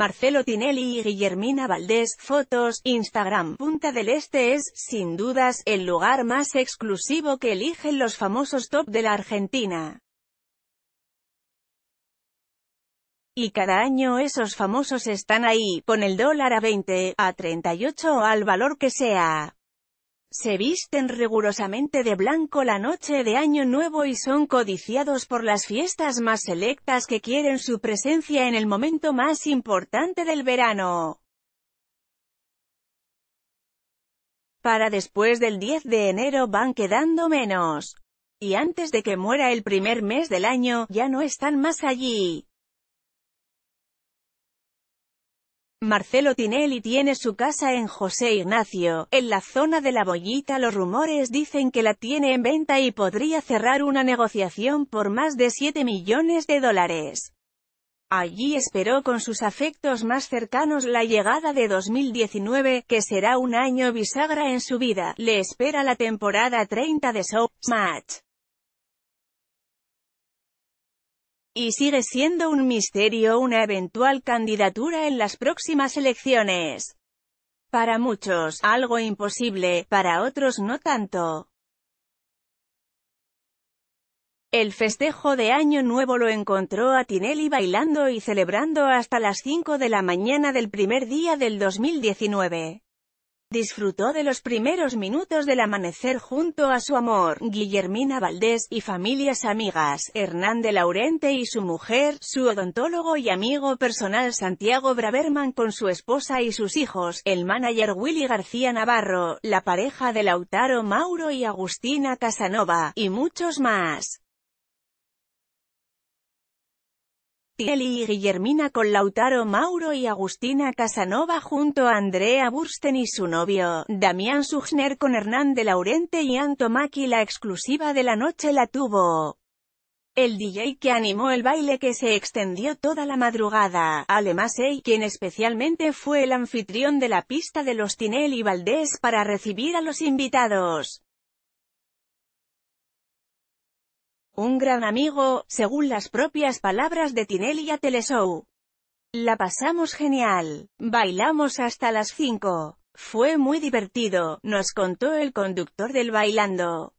Marcelo Tinelli y Guillermina Valdés, fotos, Instagram. Punta del Este es, sin dudas, el lugar más exclusivo que eligen los famosos top de la Argentina. Y cada año esos famosos están ahí, con el dólar a 20, a 38 o al valor que sea. Se visten rigurosamente de blanco la noche de Año Nuevo y son codiciados por las fiestas más selectas que quieren su presencia en el momento más importante del verano. Para después del 10 de enero van quedando menos. Y antes de que muera el primer mes del año, ya no están más allí. Marcelo Tinelli tiene su casa en José Ignacio, en la zona de La Bollita los rumores dicen que la tiene en venta y podría cerrar una negociación por más de 7 millones de dólares. Allí esperó con sus afectos más cercanos la llegada de 2019, que será un año bisagra en su vida, le espera la temporada 30 de Showmatch. y sigue siendo un misterio una eventual candidatura en las próximas elecciones. Para muchos, algo imposible, para otros no tanto. El festejo de Año Nuevo lo encontró a Tinelli bailando y celebrando hasta las 5 de la mañana del primer día del 2019. Disfrutó de los primeros minutos del amanecer junto a su amor, Guillermina Valdés, y familias amigas, Hernán de Laurente y su mujer, su odontólogo y amigo personal Santiago Braverman con su esposa y sus hijos, el manager Willy García Navarro, la pareja de Lautaro Mauro y Agustina Casanova, y muchos más. Tinelli y Guillermina con Lautaro Mauro y Agustina Casanova junto a Andrea Bursten y su novio, Damián Suchner con Hernán de Laurente y Anto Maki La exclusiva de la noche la tuvo el DJ que animó el baile que se extendió toda la madrugada, además él quien especialmente fue el anfitrión de la pista de los Tinelli y Valdés para recibir a los invitados. un gran amigo, según las propias palabras de Tinelli a Teleshow. La pasamos genial, bailamos hasta las 5. Fue muy divertido, nos contó el conductor del bailando.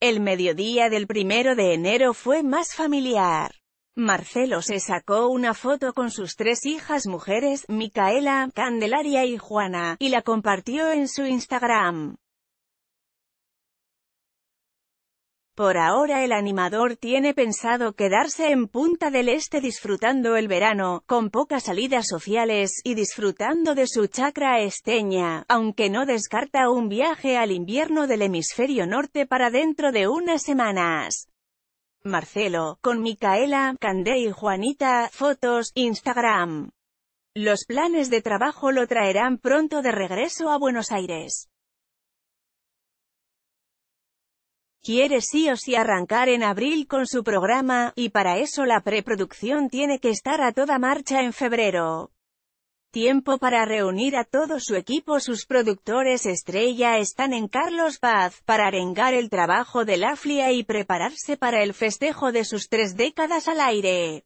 El mediodía del primero de enero fue más familiar. Marcelo se sacó una foto con sus tres hijas mujeres, Micaela, Candelaria y Juana, y la compartió en su Instagram. Por ahora el animador tiene pensado quedarse en Punta del Este disfrutando el verano, con pocas salidas sociales, y disfrutando de su chacra esteña, aunque no descarta un viaje al invierno del hemisferio norte para dentro de unas semanas. Marcelo, con Micaela, Candé y Juanita, fotos, Instagram. Los planes de trabajo lo traerán pronto de regreso a Buenos Aires. quiere sí o sí arrancar en abril con su programa, y para eso la preproducción tiene que estar a toda marcha en febrero. Tiempo para reunir a todo su equipo sus productores estrella están en Carlos Paz, para arengar el trabajo de flia y prepararse para el festejo de sus tres décadas al aire.